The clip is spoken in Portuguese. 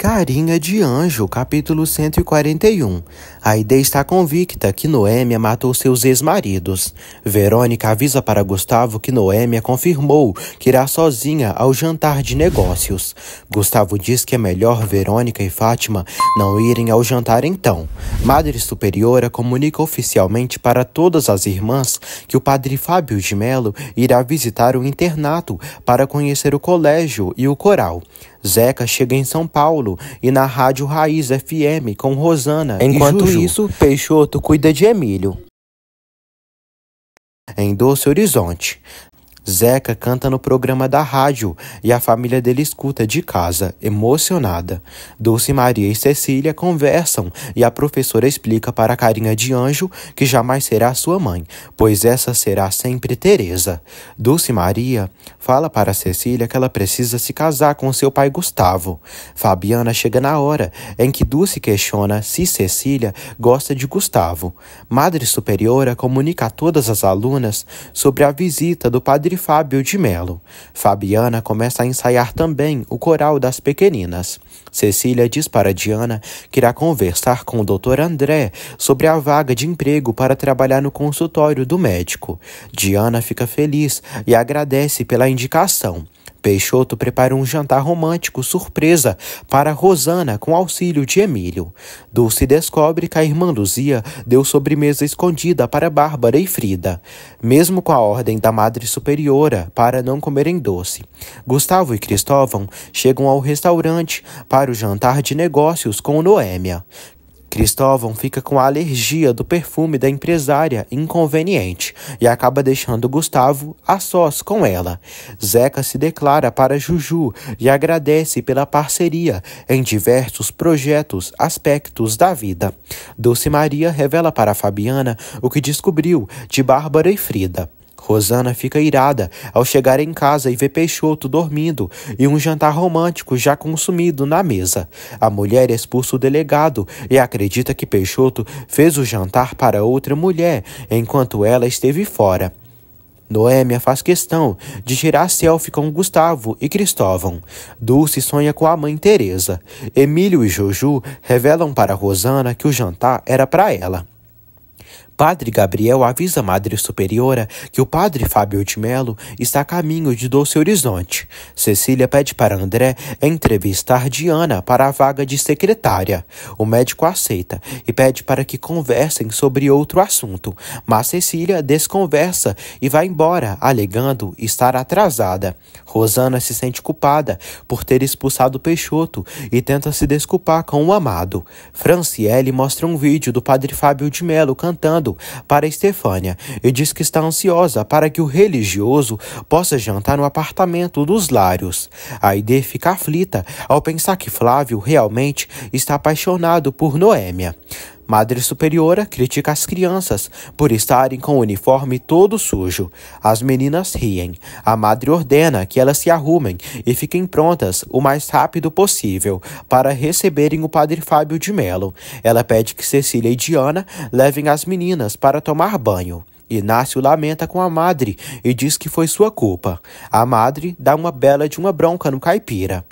Carinha de Anjo, capítulo 141. Aide está convicta que Noêmia matou seus ex-maridos. Verônica avisa para Gustavo que Noêmia confirmou que irá sozinha ao jantar de negócios. Gustavo diz que é melhor Verônica e Fátima não irem ao jantar então. Madre Superiora comunica oficialmente para todas as irmãs que o padre Fábio de Melo irá visitar o internato para conhecer o colégio e o coral. Zeca chega em São Paulo Paulo e na Rádio Raiz FM com Rosana. Enquanto isso, Peixoto cuida de Emílio. Em Doce Horizonte, Zeca canta no programa da rádio e a família dele escuta de casa, emocionada. Dulce Maria e Cecília conversam e a professora explica para a carinha de anjo que jamais será sua mãe, pois essa será sempre Teresa. Dulce Maria fala para Cecília que ela precisa se casar com seu pai Gustavo. Fabiana chega na hora em que Dulce questiona se Cecília gosta de Gustavo. Madre Superiora comunica a todas as alunas sobre a visita do padre Padre Fábio de Melo. Fabiana começa a ensaiar também o coral das pequeninas. Cecília diz para Diana que irá conversar com o Dr. André sobre a vaga de emprego para trabalhar no consultório do médico. Diana fica feliz e agradece pela indicação. Peixoto prepara um jantar romântico surpresa para Rosana com auxílio de Emílio. Dulce descobre que a irmã Luzia deu sobremesa escondida para Bárbara e Frida, mesmo com a ordem da Madre Superiora para não comerem doce. Gustavo e Cristóvão chegam ao restaurante para o jantar de negócios com Noêmia. Cristóvão fica com a alergia do perfume da empresária inconveniente e acaba deixando Gustavo a sós com ela. Zeca se declara para Juju e agradece pela parceria em diversos projetos, aspectos da vida. Dulce Maria revela para Fabiana o que descobriu de Bárbara e Frida. Rosana fica irada ao chegar em casa e ver Peixoto dormindo e um jantar romântico já consumido na mesa. A mulher expulsa o delegado e acredita que Peixoto fez o jantar para outra mulher enquanto ela esteve fora. Noêmia faz questão de tirar selfie com Gustavo e Cristóvão. Dulce sonha com a mãe Teresa. Emílio e Juju revelam para Rosana que o jantar era para ela. Padre Gabriel avisa a Madre Superiora que o Padre Fábio de Melo está a caminho de Doce Horizonte. Cecília pede para André entrevistar Diana para a vaga de secretária. O médico aceita e pede para que conversem sobre outro assunto, mas Cecília desconversa e vai embora, alegando estar atrasada. Rosana se sente culpada por ter expulsado Peixoto e tenta se desculpar com o amado. Franciele mostra um vídeo do Padre Fábio de Melo cantando para Estefânia e diz que está ansiosa para que o religioso possa jantar no apartamento dos Lários. Aide fica aflita ao pensar que Flávio realmente está apaixonado por Noêmia. Madre Superiora critica as crianças por estarem com o uniforme todo sujo. As meninas riem. A madre ordena que elas se arrumem e fiquem prontas o mais rápido possível para receberem o Padre Fábio de Melo. Ela pede que Cecília e Diana levem as meninas para tomar banho. Inácio lamenta com a madre e diz que foi sua culpa. A madre dá uma bela de uma bronca no caipira.